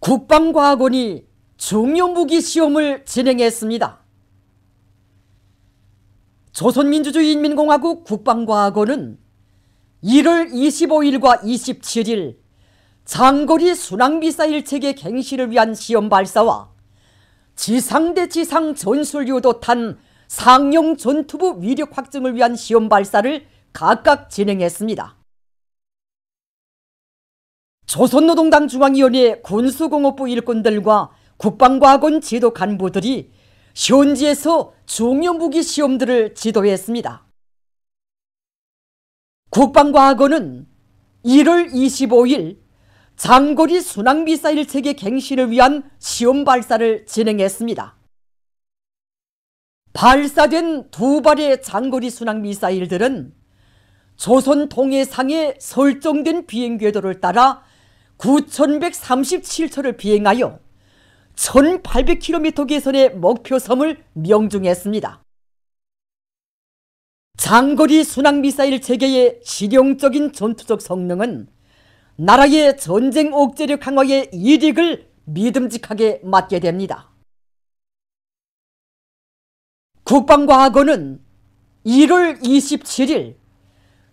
국방과학원이 종료무기 시험을 진행했습니다. 조선민주주의인민공화국 국방과학원은 1월 25일과 27일 장거리 순항미사일 체계 갱신을 위한 시험 발사와 지상대 지상 전술유도탄 상용 전투부 위력 확증을 위한 시험 발사를 각각 진행했습니다. 조선노동당 중앙위원회 군수공업부 일꾼들과 국방과학원 지도 간부들이 현지에서 중요 무기 시험들을 지도했습니다. 국방과학원은 1월 25일 장거리 순항미사일 체계 갱신을 위한 시험 발사를 진행했습니다. 발사된 두 발의 장거리 순항미사일들은 조선 통해상에 설정된 비행 궤도를 따라 9,137초를 비행하여 1,800km 기선의 목표섬을 명중했습니다. 장거리 순항미사일 체계의 실용적인 전투적 성능은 나라의 전쟁 억제력 강화의 이익을 믿음직하게 맡게 됩니다. 국방과학원은 1월 27일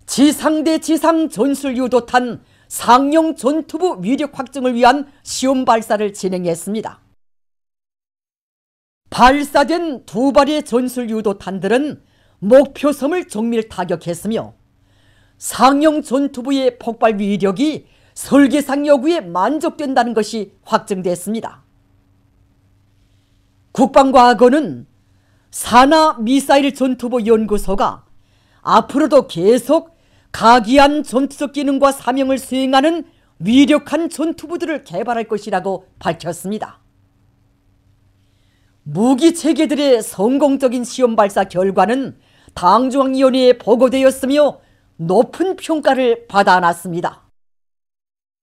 지상대 지상 전술 유도탄 상용 전투부 위력 확증을 위한 시험 발사를 진행했습니다. 발사된 두 발의 전술 유도탄들은 목표섬을 정밀 타격했으며 상용 전투부의 폭발 위력이 설계상 여구에 만족된다는 것이 확증됐습니다. 국방과학원은 산하 미사일 전투부 연구소가 앞으로도 계속 각이한 전투적 기능과 사명을 수행하는 위력한 전투부들을 개발할 것이라고 밝혔습니다. 무기 체계들의 성공적인 시험 발사 결과는 당중앙위원회에 보고되었으며 높은 평가를 받아놨습니다.